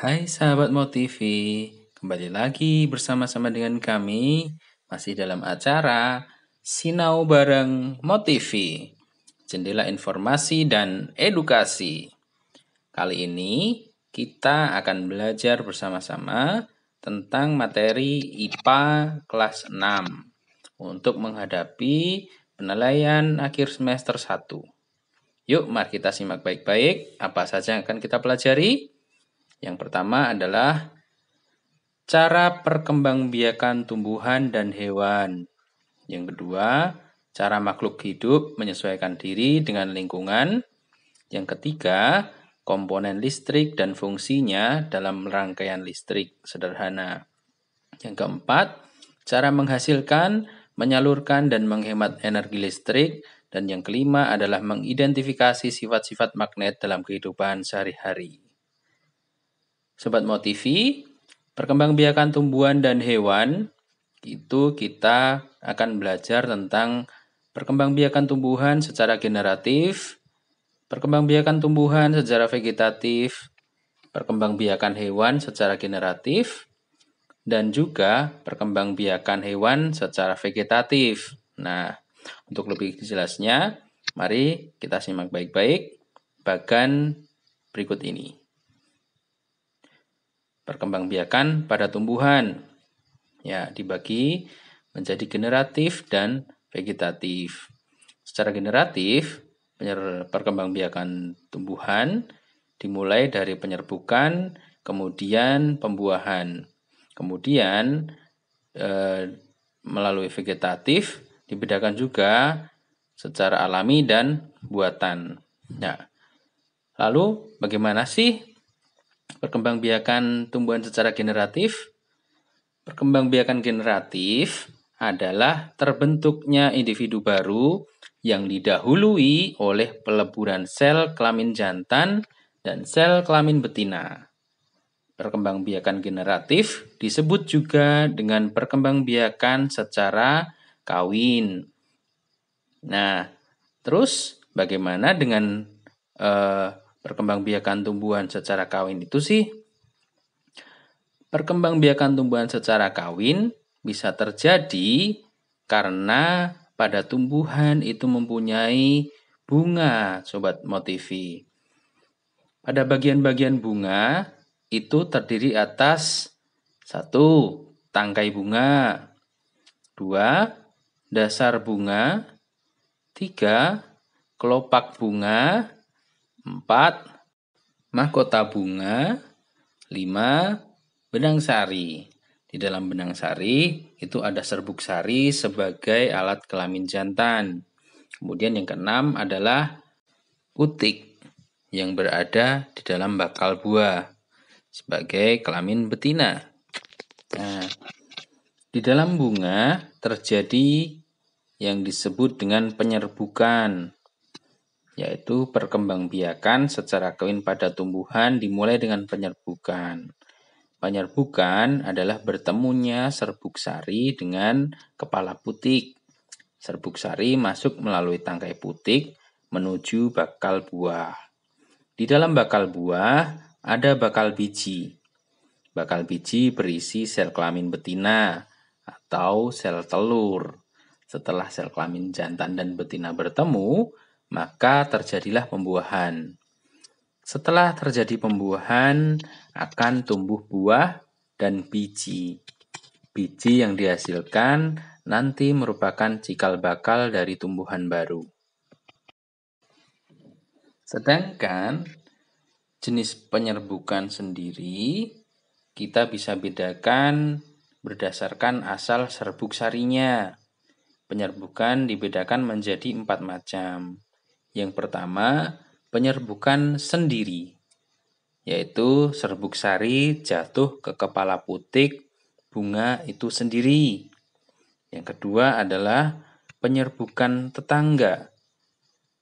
Hai sahabat Mau kembali lagi bersama-sama dengan kami masih dalam acara Sinau bareng Mau jendela informasi dan edukasi. Kali ini kita akan belajar bersama-sama tentang materi IPA kelas 6 untuk menghadapi penilaian akhir semester 1. Yuk, mari kita simak baik-baik apa saja yang akan kita pelajari. Yang pertama adalah cara perkembangbiakan tumbuhan dan hewan. Yang kedua, cara makhluk hidup menyesuaikan diri dengan lingkungan. Yang ketiga, komponen listrik dan fungsinya dalam rangkaian listrik sederhana. Yang keempat, cara menghasilkan, menyalurkan, dan menghemat energi listrik. Dan yang kelima adalah mengidentifikasi sifat-sifat magnet dalam kehidupan sehari-hari. Sobat Motivi, perkembangbiakan tumbuhan dan hewan itu kita akan belajar tentang perkembangbiakan tumbuhan secara generatif, perkembangbiakan tumbuhan secara vegetatif, perkembangbiakan hewan secara generatif, dan juga perkembangbiakan hewan secara vegetatif. Nah, untuk lebih jelasnya, mari kita simak baik-baik bagan berikut ini perkembangbiakan pada tumbuhan. Ya, dibagi menjadi generatif dan vegetatif. Secara generatif, perkembangbiakan tumbuhan dimulai dari penyerbukan, kemudian pembuahan. Kemudian e, melalui vegetatif dibedakan juga secara alami dan buatan. Nah, lalu bagaimana sih perkembangbiakan tumbuhan secara generatif. Perkembangbiakan generatif adalah terbentuknya individu baru yang didahului oleh peleburan sel kelamin jantan dan sel kelamin betina. Perkembangbiakan generatif disebut juga dengan perkembangbiakan secara kawin. Nah, terus bagaimana dengan eh, perkembangbiakan tumbuhan secara kawin itu sih perkembangbiakan tumbuhan secara kawin bisa terjadi karena pada tumbuhan itu mempunyai bunga, sobat motivi. Pada bagian-bagian bunga itu terdiri atas satu tangkai bunga, dua dasar bunga, tiga kelopak bunga, 4. Mahkota bunga 5. Benang sari Di dalam benang sari itu ada serbuk sari sebagai alat kelamin jantan. Kemudian yang keenam adalah utik yang berada di dalam bakal buah sebagai kelamin betina. Nah, di dalam bunga terjadi yang disebut dengan penyerbukan yaitu perkembangbiakan secara kawin pada tumbuhan dimulai dengan penyerbukan. Penyerbukan adalah bertemunya serbuk sari dengan kepala putik. Serbuk sari masuk melalui tangkai putik menuju bakal buah. Di dalam bakal buah ada bakal biji. Bakal biji berisi sel kelamin betina atau sel telur. Setelah sel kelamin jantan dan betina bertemu, maka terjadilah pembuahan. Setelah terjadi pembuahan, akan tumbuh buah dan biji. Biji yang dihasilkan nanti merupakan cikal bakal dari tumbuhan baru. Sedangkan jenis penyerbukan sendiri kita bisa bedakan berdasarkan asal serbuk sarinya. Penyerbukan dibedakan menjadi empat macam. Yang pertama, penyerbukan sendiri, yaitu serbuk sari jatuh ke kepala putik bunga itu sendiri. Yang kedua adalah penyerbukan tetangga,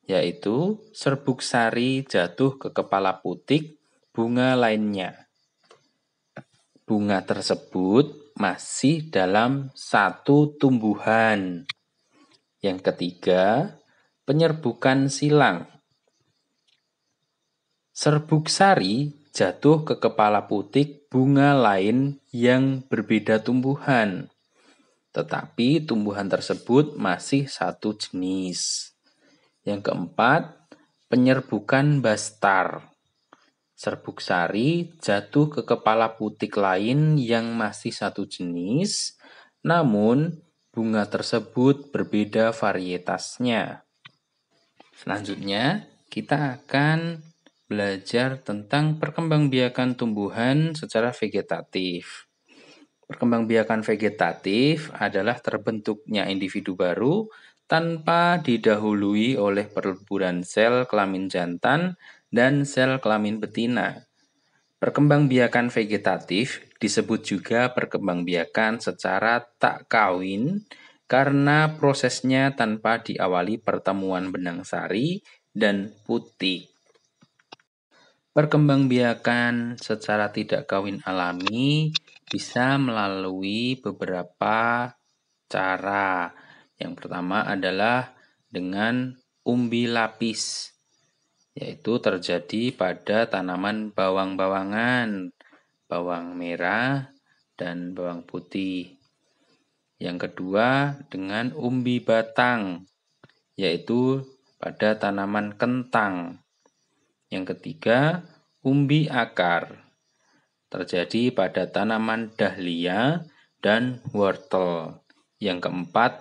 yaitu serbuk sari jatuh ke kepala putik bunga lainnya. Bunga tersebut masih dalam satu tumbuhan. Yang ketiga, penyerbukan silang. Serbuk sari jatuh ke kepala putik bunga lain yang berbeda tumbuhan, tetapi tumbuhan tersebut masih satu jenis. Yang keempat, penyerbukan bastar. Serbuk sari jatuh ke kepala putik lain yang masih satu jenis, namun bunga tersebut berbeda varietasnya. Selanjutnya, kita akan belajar tentang perkembangbiakan tumbuhan secara vegetatif. Perkembangbiakan vegetatif adalah terbentuknya individu baru tanpa didahului oleh perleburan sel kelamin jantan dan sel kelamin betina. Perkembangbiakan vegetatif disebut juga perkembangbiakan secara tak kawin karena prosesnya tanpa diawali pertemuan benang sari dan putih. Perkembangbiakan secara tidak kawin alami bisa melalui beberapa cara. Yang pertama adalah dengan umbi lapis, yaitu terjadi pada tanaman bawang-bawangan, bawang merah, dan bawang putih. Yang kedua dengan umbi batang, yaitu pada tanaman kentang. Yang ketiga, umbi akar. Terjadi pada tanaman dahlia dan wortel. Yang keempat,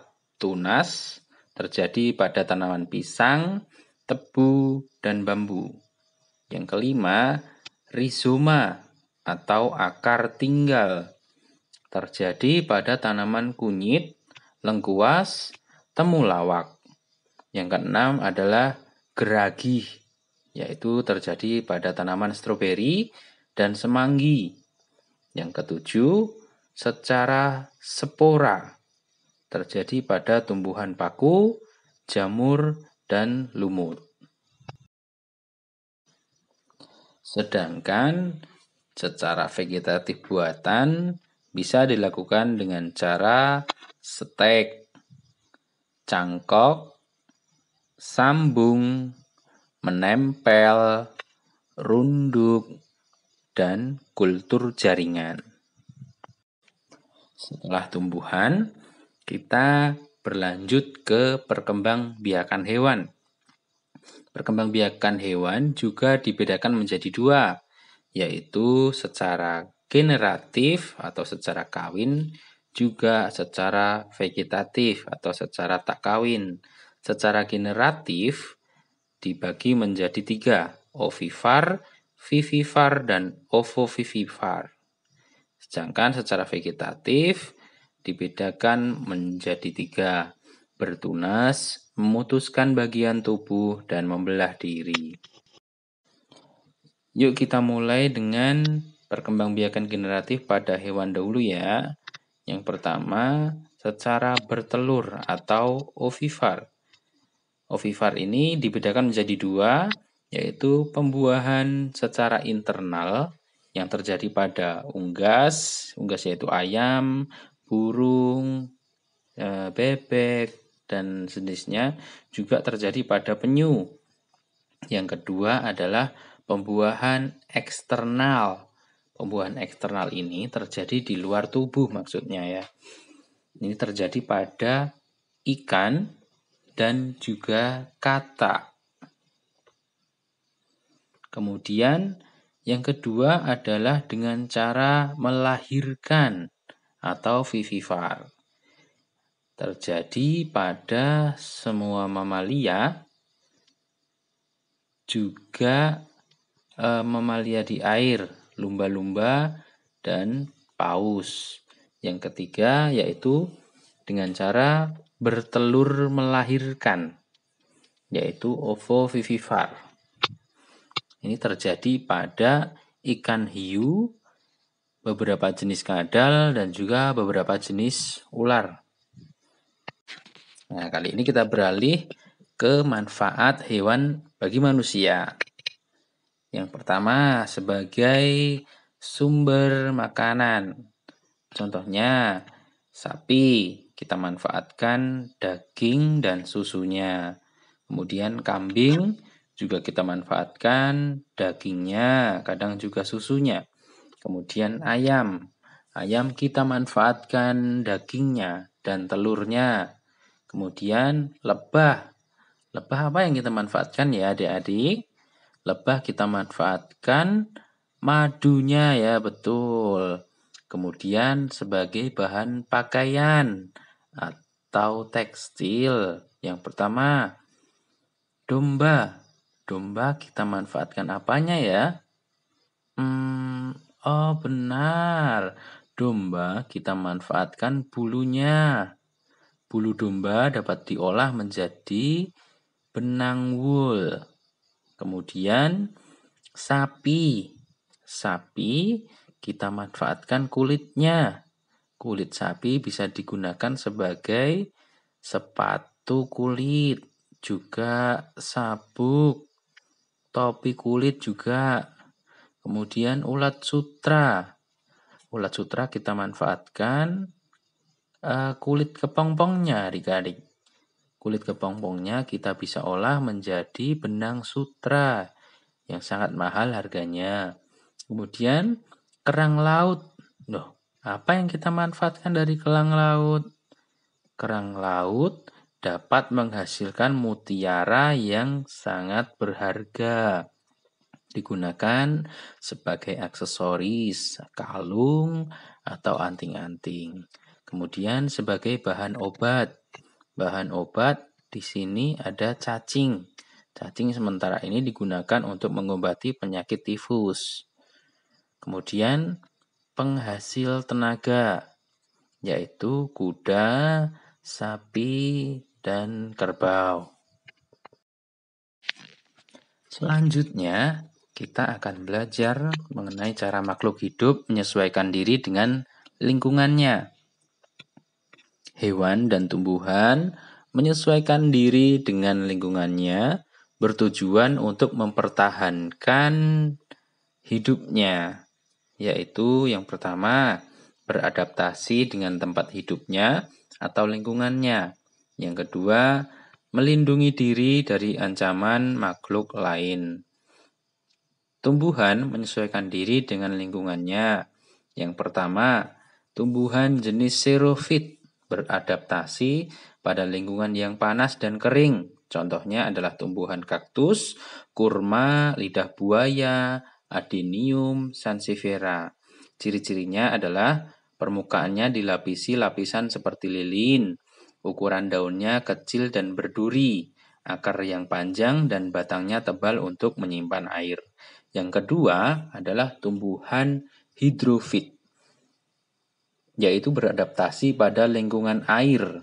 tunas. Terjadi pada tanaman pisang, tebu, dan bambu. Yang kelima, rizoma atau akar tinggal terjadi pada tanaman kunyit, lengkuas, temulawak. Yang keenam adalah geragi, yaitu terjadi pada tanaman stroberi dan semanggi. Yang ketujuh, secara spora, terjadi pada tumbuhan paku, jamur, dan lumut. Sedangkan secara vegetatif buatan bisa dilakukan dengan cara stek, cangkok, sambung, menempel, runduk, dan kultur jaringan. Setelah tumbuhan, kita berlanjut ke perkembangbiakan hewan. Perkembangbiakan hewan juga dibedakan menjadi dua, yaitu secara generatif atau secara kawin, juga secara vegetatif atau secara tak kawin. Secara generatif dibagi menjadi tiga, ovivar, vivifar, dan ovovivifar. Sedangkan secara vegetatif dibedakan menjadi tiga, bertunas, memutuskan bagian tubuh, dan membelah diri. Yuk kita mulai dengan perkembangbiakan generatif pada hewan dahulu ya. Yang pertama, secara bertelur atau ovivar. Ovivar ini dibedakan menjadi dua, yaitu pembuahan secara internal yang terjadi pada unggas, unggas yaitu ayam, burung, eh, bebek, dan jenisnya juga terjadi pada penyu. Yang kedua adalah pembuahan eksternal Pembuahan eksternal ini terjadi di luar tubuh maksudnya ya. Ini terjadi pada ikan dan juga kata. Kemudian yang kedua adalah dengan cara melahirkan atau vivifar. Terjadi pada semua mamalia juga e, mamalia di air lumba-lumba, dan paus. Yang ketiga yaitu dengan cara bertelur melahirkan, yaitu ovovivipar. Ini terjadi pada ikan hiu, beberapa jenis kadal, dan juga beberapa jenis ular. Nah, kali ini kita beralih ke manfaat hewan bagi manusia. Yang pertama, sebagai sumber makanan. Contohnya, sapi, kita manfaatkan daging dan susunya. Kemudian kambing juga kita manfaatkan dagingnya, kadang juga susunya. Kemudian ayam, ayam kita manfaatkan dagingnya dan telurnya. Kemudian lebah, lebah apa yang kita manfaatkan ya adik-adik? lebah kita manfaatkan madunya ya betul. Kemudian sebagai bahan pakaian atau tekstil. Yang pertama domba. Domba kita manfaatkan apanya ya? Hmm, oh benar. Domba kita manfaatkan bulunya. Bulu domba dapat diolah menjadi benang wool Kemudian sapi. Sapi kita manfaatkan kulitnya. Kulit sapi bisa digunakan sebagai sepatu kulit, juga sabuk, topi kulit juga. Kemudian ulat sutra. Ulat sutra kita manfaatkan eh, kulit kepompongnya adik-adik. Kulit kepompongnya kita bisa olah menjadi benang sutra yang sangat mahal harganya. Kemudian kerang laut. Loh, apa yang kita manfaatkan dari kerang laut? Kerang laut dapat menghasilkan mutiara yang sangat berharga. Digunakan sebagai aksesoris, kalung, atau anting-anting. Kemudian sebagai bahan obat bahan obat di sini ada cacing. Cacing sementara ini digunakan untuk mengobati penyakit tifus. Kemudian penghasil tenaga yaitu kuda, sapi, dan kerbau. Selanjutnya, kita akan belajar mengenai cara makhluk hidup menyesuaikan diri dengan lingkungannya hewan dan tumbuhan menyesuaikan diri dengan lingkungannya bertujuan untuk mempertahankan hidupnya, yaitu yang pertama beradaptasi dengan tempat hidupnya atau lingkungannya. Yang kedua, melindungi diri dari ancaman makhluk lain. Tumbuhan menyesuaikan diri dengan lingkungannya. Yang pertama, tumbuhan jenis serofit beradaptasi pada lingkungan yang panas dan kering. Contohnya adalah tumbuhan kaktus, kurma, lidah buaya, adenium, sansevieria. Ciri-cirinya adalah permukaannya dilapisi lapisan seperti lilin, ukuran daunnya kecil dan berduri, akar yang panjang dan batangnya tebal untuk menyimpan air. Yang kedua adalah tumbuhan hidrofit yaitu beradaptasi pada lingkungan air.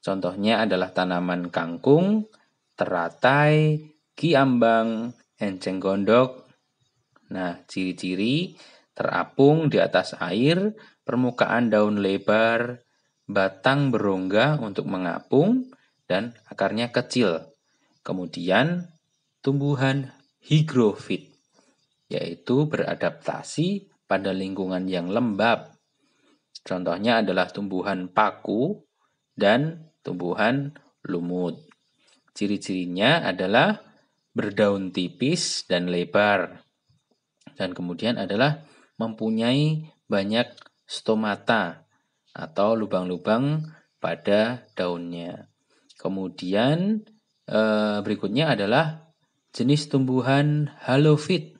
Contohnya adalah tanaman kangkung, teratai, kiambang, enceng gondok. Nah, ciri-ciri terapung di atas air, permukaan daun lebar, batang berongga untuk mengapung, dan akarnya kecil. Kemudian tumbuhan higrofit, yaitu beradaptasi pada lingkungan yang lembab Contohnya adalah tumbuhan paku dan tumbuhan lumut. Ciri-cirinya adalah berdaun tipis dan lebar. Dan kemudian adalah mempunyai banyak stomata atau lubang-lubang pada daunnya. Kemudian eh, berikutnya adalah jenis tumbuhan halofit.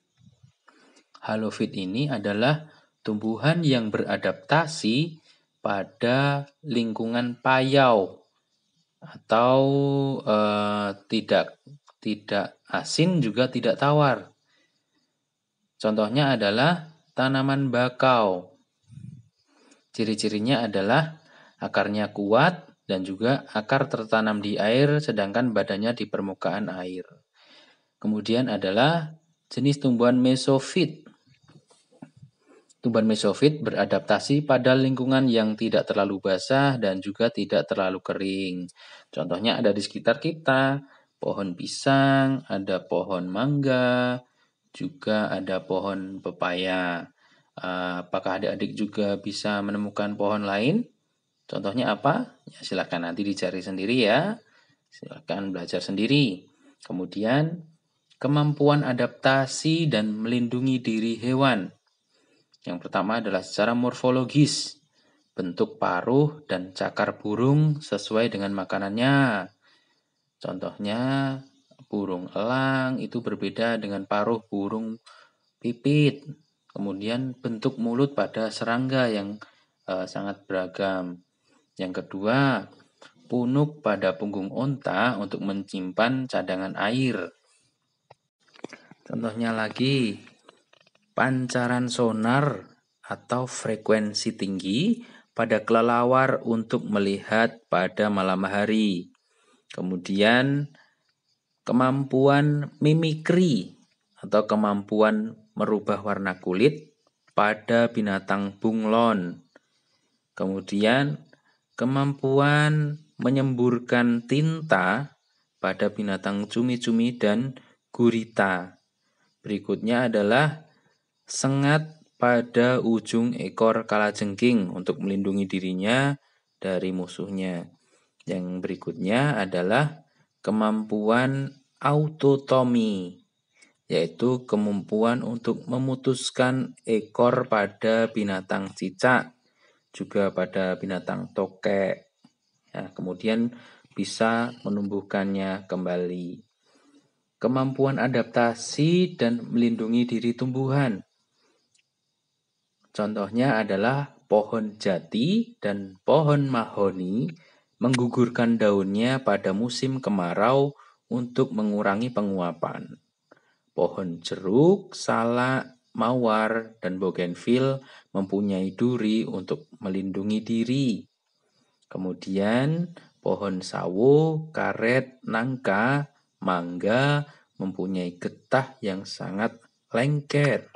Halofit ini adalah tumbuhan yang beradaptasi pada lingkungan payau atau eh, tidak tidak asin juga tidak tawar. Contohnya adalah tanaman bakau. Ciri-cirinya adalah akarnya kuat dan juga akar tertanam di air sedangkan badannya di permukaan air. Kemudian adalah jenis tumbuhan mesofit Tumbuhan mesofit beradaptasi pada lingkungan yang tidak terlalu basah dan juga tidak terlalu kering. Contohnya ada di sekitar kita, pohon pisang, ada pohon mangga, juga ada pohon pepaya. Eh, apakah adik-adik juga bisa menemukan pohon lain? Contohnya apa? Ya, silahkan nanti dicari sendiri ya. Silakan belajar sendiri. Kemudian, kemampuan adaptasi dan melindungi diri hewan. Yang pertama adalah secara morfologis. Bentuk paruh dan cakar burung sesuai dengan makanannya. Contohnya, burung elang itu berbeda dengan paruh burung pipit. Kemudian bentuk mulut pada serangga yang e, sangat beragam. Yang kedua, punuk pada punggung unta untuk menyimpan cadangan air. Contohnya lagi, pancaran sonar atau frekuensi tinggi pada kelelawar untuk melihat pada malam hari. Kemudian kemampuan mimikri atau kemampuan merubah warna kulit pada binatang bunglon. Kemudian kemampuan menyemburkan tinta pada binatang cumi-cumi dan gurita. Berikutnya adalah sengat pada ujung ekor kalajengking untuk melindungi dirinya dari musuhnya. Yang berikutnya adalah kemampuan autotomi, yaitu kemampuan untuk memutuskan ekor pada binatang cicak, juga pada binatang tokek. Nah, kemudian bisa menumbuhkannya kembali. Kemampuan adaptasi dan melindungi diri tumbuhan, Contohnya adalah pohon jati dan pohon mahoni menggugurkan daunnya pada musim kemarau untuk mengurangi penguapan. Pohon jeruk, salak, mawar, dan bougainville mempunyai duri untuk melindungi diri. Kemudian pohon sawo, karet, nangka, mangga mempunyai getah yang sangat lengket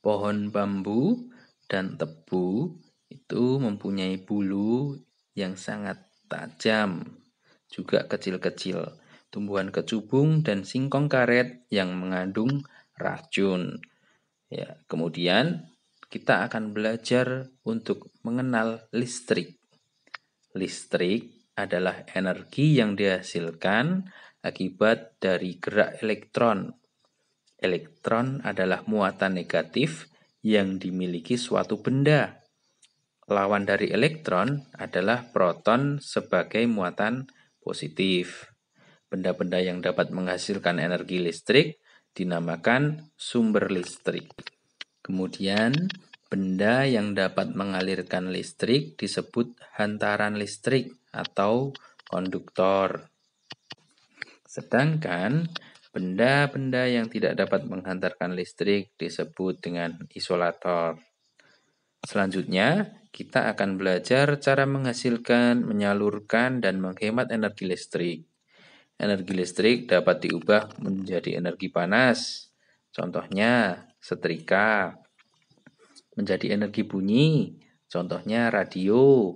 pohon bambu dan tebu itu mempunyai bulu yang sangat tajam, juga kecil-kecil. Tumbuhan kecubung dan singkong karet yang mengandung racun. Ya, kemudian kita akan belajar untuk mengenal listrik. Listrik adalah energi yang dihasilkan akibat dari gerak elektron Elektron adalah muatan negatif yang dimiliki suatu benda. Lawan dari elektron adalah proton sebagai muatan positif. Benda-benda yang dapat menghasilkan energi listrik dinamakan sumber listrik. Kemudian, benda yang dapat mengalirkan listrik disebut hantaran listrik atau konduktor. Sedangkan Benda-benda yang tidak dapat menghantarkan listrik disebut dengan isolator. Selanjutnya, kita akan belajar cara menghasilkan, menyalurkan, dan menghemat energi listrik. Energi listrik dapat diubah menjadi energi panas. Contohnya, setrika. Menjadi energi bunyi. Contohnya, radio.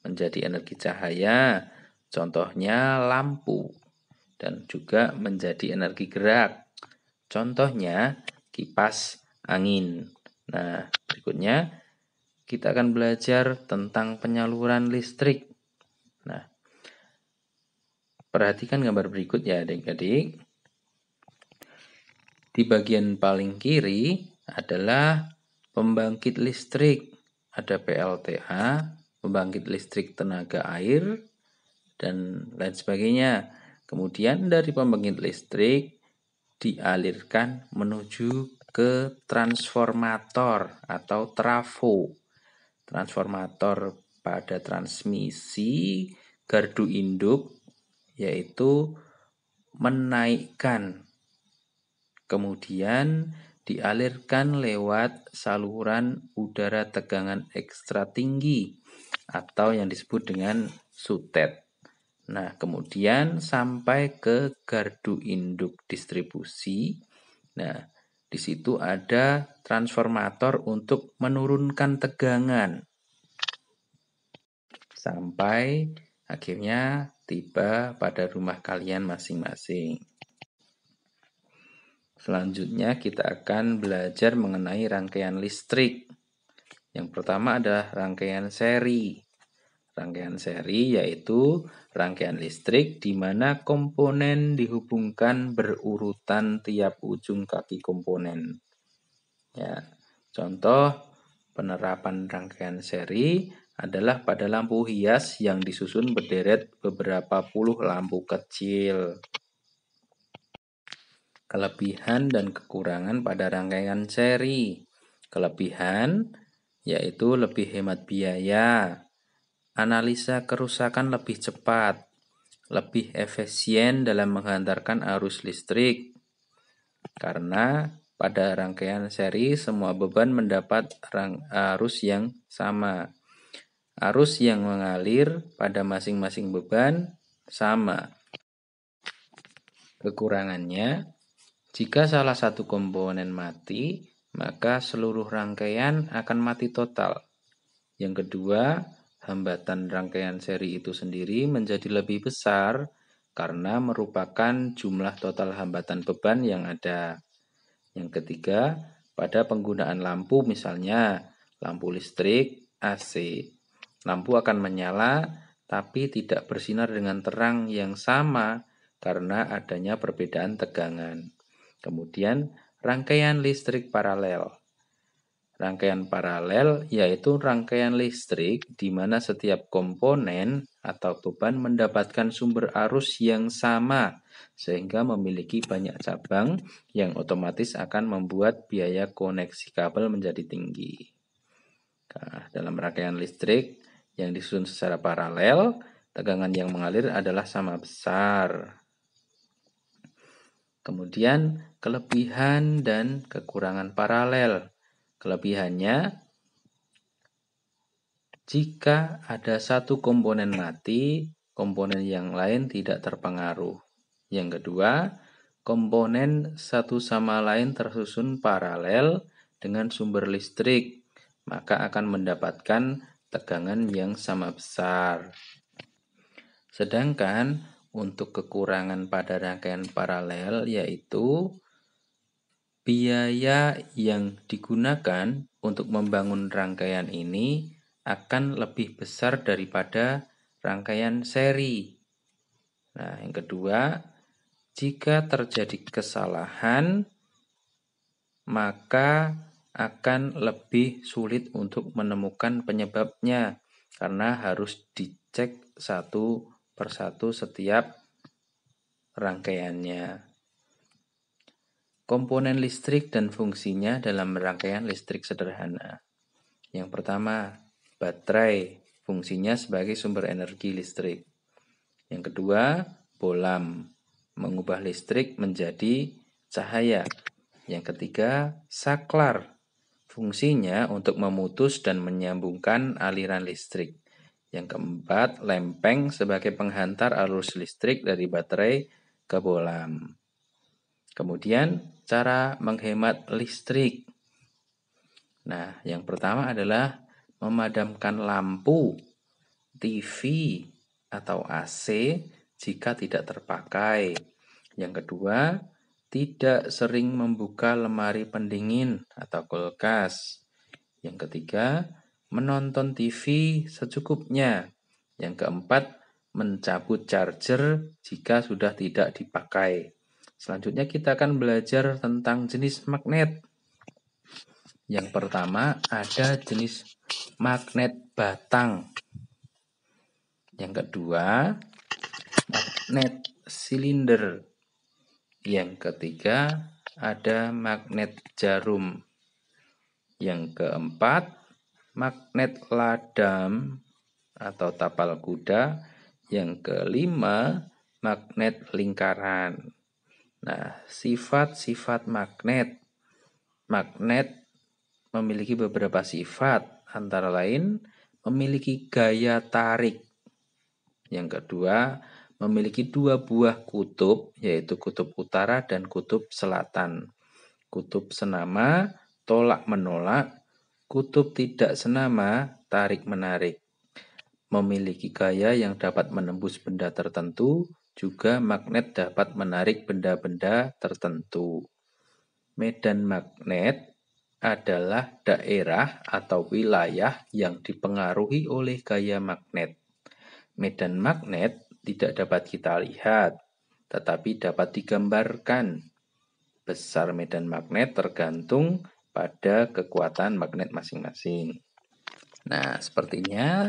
Menjadi energi cahaya. Contohnya, lampu dan juga menjadi energi gerak. Contohnya kipas angin. Nah, berikutnya kita akan belajar tentang penyaluran listrik. Nah, perhatikan gambar berikut ya adik-adik. Di bagian paling kiri adalah pembangkit listrik. Ada PLTA, pembangkit listrik tenaga air, dan lain sebagainya. Kemudian dari pembangkit listrik dialirkan menuju ke transformator atau trafo. Transformator pada transmisi gardu induk yaitu menaikkan kemudian dialirkan lewat saluran udara tegangan ekstra tinggi atau yang disebut dengan sutet. Nah, kemudian sampai ke gardu induk distribusi. Nah, di situ ada transformator untuk menurunkan tegangan. Sampai akhirnya tiba pada rumah kalian masing-masing. Selanjutnya kita akan belajar mengenai rangkaian listrik. Yang pertama adalah rangkaian seri. Rangkaian seri yaitu rangkaian listrik di mana komponen dihubungkan berurutan tiap ujung kaki komponen. Ya, contoh penerapan rangkaian seri adalah pada lampu hias yang disusun berderet beberapa puluh lampu kecil. Kelebihan dan kekurangan pada rangkaian seri. Kelebihan yaitu lebih hemat biaya, Analisa kerusakan lebih cepat, lebih efisien dalam menghantarkan arus listrik. Karena pada rangkaian seri semua beban mendapat arus yang sama. Arus yang mengalir pada masing-masing beban sama. Kekurangannya, jika salah satu komponen mati, maka seluruh rangkaian akan mati total. Yang kedua, hambatan rangkaian seri itu sendiri menjadi lebih besar karena merupakan jumlah total hambatan beban yang ada. Yang ketiga, pada penggunaan lampu misalnya lampu listrik AC. Lampu akan menyala tapi tidak bersinar dengan terang yang sama karena adanya perbedaan tegangan. Kemudian, rangkaian listrik paralel. Rangkaian paralel yaitu rangkaian listrik di mana setiap komponen atau beban mendapatkan sumber arus yang sama sehingga memiliki banyak cabang yang otomatis akan membuat biaya koneksi kabel menjadi tinggi. Nah, dalam rangkaian listrik yang disusun secara paralel, tegangan yang mengalir adalah sama besar. Kemudian kelebihan dan kekurangan paralel. Kelebihannya, jika ada satu komponen mati, komponen yang lain tidak terpengaruh. Yang kedua, komponen satu sama lain tersusun paralel dengan sumber listrik, maka akan mendapatkan tegangan yang sama besar. Sedangkan untuk kekurangan pada rangkaian paralel yaitu Biaya yang digunakan untuk membangun rangkaian ini akan lebih besar daripada rangkaian seri. Nah, yang kedua, jika terjadi kesalahan, maka akan lebih sulit untuk menemukan penyebabnya karena harus dicek satu persatu setiap rangkaiannya komponen listrik dan fungsinya dalam rangkaian listrik sederhana. Yang pertama, baterai, fungsinya sebagai sumber energi listrik. Yang kedua, bolam, mengubah listrik menjadi cahaya. Yang ketiga, saklar, fungsinya untuk memutus dan menyambungkan aliran listrik. Yang keempat, lempeng sebagai penghantar arus listrik dari baterai ke bolam. Kemudian cara menghemat listrik. Nah, yang pertama adalah memadamkan lampu, TV, atau AC jika tidak terpakai. Yang kedua, tidak sering membuka lemari pendingin atau kulkas. Yang ketiga, menonton TV secukupnya. Yang keempat, mencabut charger jika sudah tidak dipakai. Selanjutnya kita akan belajar tentang jenis magnet. Yang pertama ada jenis magnet batang. Yang kedua magnet silinder. Yang ketiga ada magnet jarum. Yang keempat magnet ladam atau tapal kuda. Yang kelima magnet lingkaran. Nah, sifat-sifat magnet. Magnet memiliki beberapa sifat, antara lain memiliki gaya tarik. Yang kedua, memiliki dua buah kutub, yaitu kutub utara dan kutub selatan. Kutub senama, tolak menolak, kutub tidak senama, tarik menarik. Memiliki gaya yang dapat menembus benda tertentu, juga magnet dapat menarik benda-benda tertentu. Medan magnet adalah daerah atau wilayah yang dipengaruhi oleh gaya magnet. Medan magnet tidak dapat kita lihat, tetapi dapat digambarkan. Besar medan magnet tergantung pada kekuatan magnet masing-masing. Nah, sepertinya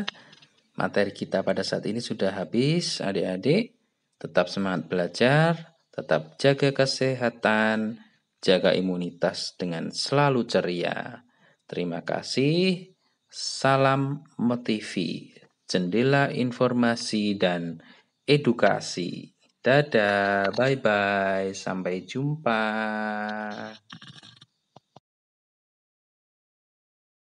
materi kita pada saat ini sudah habis, adik-adik. Tetap semangat belajar, tetap jaga kesehatan, jaga imunitas dengan selalu ceria. Terima kasih. Salam Motivi, jendela informasi dan edukasi. Dadah, bye bye, sampai jumpa.